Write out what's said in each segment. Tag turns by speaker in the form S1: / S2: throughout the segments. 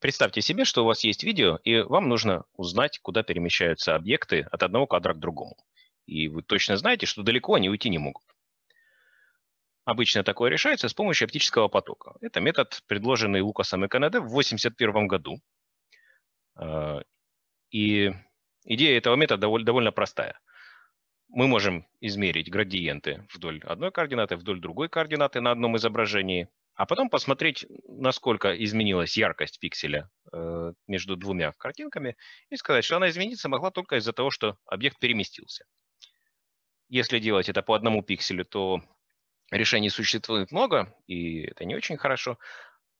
S1: Представьте себе, что у вас есть видео, и вам нужно узнать, куда перемещаются объекты от одного кадра к другому. И вы точно знаете, что далеко они уйти не могут. Обычно такое решается с помощью оптического потока. Это метод, предложенный Лукасом и Канаде в 1981 году. А, и идея этого метода довольно простая. Мы можем измерить градиенты вдоль одной координаты, вдоль другой координаты на одном изображении, а потом посмотреть, насколько изменилась яркость пикселя э, между двумя картинками, и сказать, что она измениться могла только из-за того, что объект переместился. Если делать это по одному пикселю, то решений существует много, и это не очень хорошо.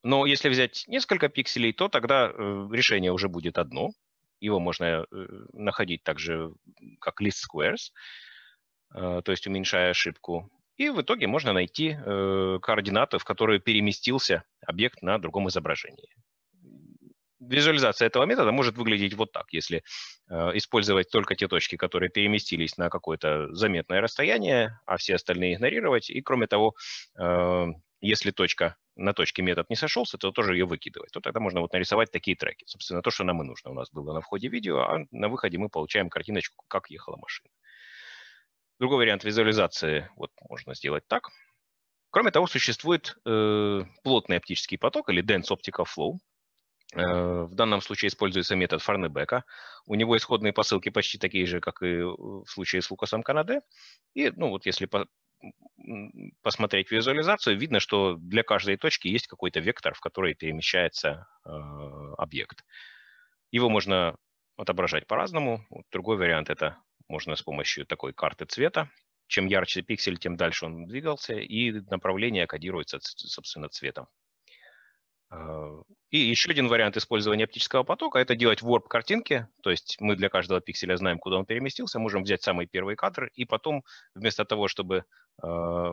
S1: Но если взять несколько пикселей, то тогда э, решение уже будет одно. Его можно э, находить также как list squares, э, то есть уменьшая ошибку. И в итоге можно найти э, координаты, в которые переместился объект на другом изображении. Визуализация этого метода может выглядеть вот так, если э, использовать только те точки, которые переместились на какое-то заметное расстояние, а все остальные игнорировать. И кроме того, э, если точка на точке метод не сошелся, то тоже ее выкидывать. То тогда можно вот нарисовать такие треки. Собственно, то, что нам и нужно у нас было на входе видео, а на выходе мы получаем картиночку, как ехала машина. Другой вариант визуализации вот можно сделать так. Кроме того, существует э, плотный оптический поток или Dense Optical Flow. Э, в данном случае используется метод Фарнебека. У него исходные посылки почти такие же, как и в случае с Лукасом Канаде. И ну, вот если по посмотреть визуализацию, видно, что для каждой точки есть какой-то вектор, в который перемещается э, объект. Его можно отображать по-разному. другой вариант – это можно с помощью такой карты цвета. Чем ярче пиксель, тем дальше он двигался, и направление кодируется, собственно, цветом. Э, и еще один вариант использования оптического потока – это делать warp картинки, то есть мы для каждого пикселя знаем, куда он переместился, можем взять самый первый кадр, и потом вместо того, чтобы э,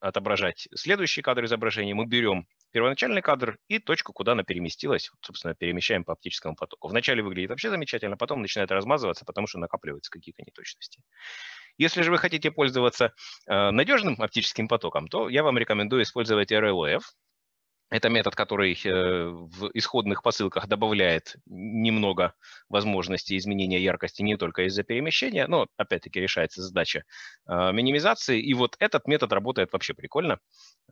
S1: отображать следующий кадр изображения, мы берем первоначальный кадр и точку, куда она переместилась. Вот, собственно, перемещаем по оптическому потоку. Вначале выглядит вообще замечательно, потом начинает размазываться, потому что накапливаются какие-то неточности. Если же вы хотите пользоваться э, надежным оптическим потоком, то я вам рекомендую использовать RLOF, это метод, который э, в исходных посылках добавляет немного возможностей изменения яркости не только из-за перемещения, но опять-таки решается задача э, минимизации. И вот этот метод работает вообще прикольно.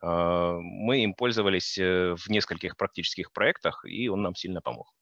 S1: Э, мы им пользовались в нескольких практических проектах, и он нам сильно помог.